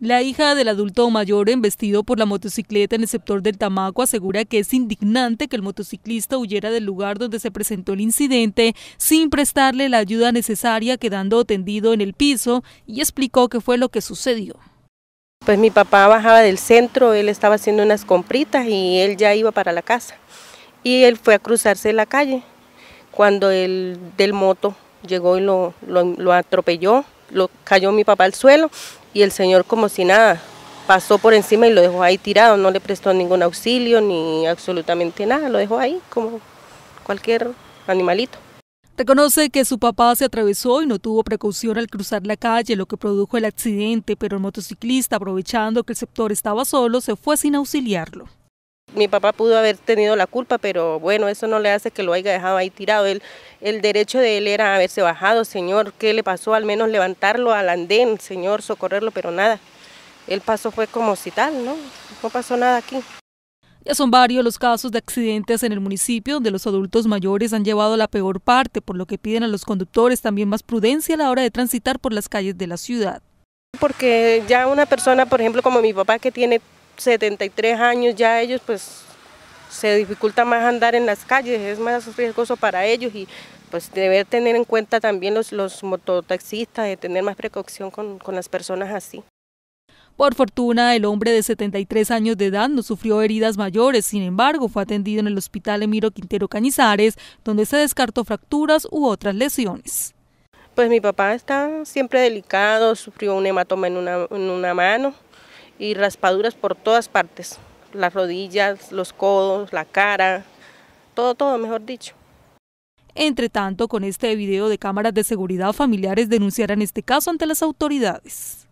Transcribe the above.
La hija del adulto mayor embestido por la motocicleta en el sector del Tamaco asegura que es indignante que el motociclista huyera del lugar donde se presentó el incidente sin prestarle la ayuda necesaria quedando tendido en el piso y explicó qué fue lo que sucedió. Pues mi papá bajaba del centro, él estaba haciendo unas compritas y él ya iba para la casa. Y él fue a cruzarse la calle cuando el del moto llegó y lo, atropelló, lo cayó mi papá al suelo y el señor como si nada, pasó por encima y lo dejó ahí tirado, no le prestó ningún auxilio ni absolutamente nada, lo dejó ahí como cualquier animalito. Reconoce que su papá se atravesó y no tuvo precaución al cruzar la calle, lo que produjo el accidente, pero el motociclista, aprovechando que el sector estaba solo, se fue sin auxiliarlo. Mi papá pudo haber tenido la culpa, pero bueno, eso no le hace que lo haya dejado ahí tirado. Él, el derecho de él era haberse bajado, Señor, ¿qué le pasó? Al menos levantarlo al andén, Señor, socorrerlo, pero nada. El paso fue como si tal, ¿no? No pasó nada aquí. Ya son varios los casos de accidentes en el municipio donde los adultos mayores han llevado la peor parte, por lo que piden a los conductores también más prudencia a la hora de transitar por las calles de la ciudad. Porque ya una persona, por ejemplo, como mi papá que tiene 73 años ya ellos pues se dificulta más andar en las calles, es más riesgoso para ellos y pues debe tener en cuenta también los, los mototaxistas, de tener más precaución con, las personas así. Por fortuna, el hombre de 73 años de edad no sufrió heridas mayores, sin embargo, fue atendido en el hospital Emiro Quintero Cañizares, donde se descartó fracturas u otras lesiones. Pues mi papá está siempre delicado, sufrió un hematoma en en una mano, y raspaduras por todas partes, las rodillas, los codos, la cara, todo, todo, mejor dicho. Entre tanto, con este video de cámaras de seguridad, familiares denunciarán este caso ante las autoridades.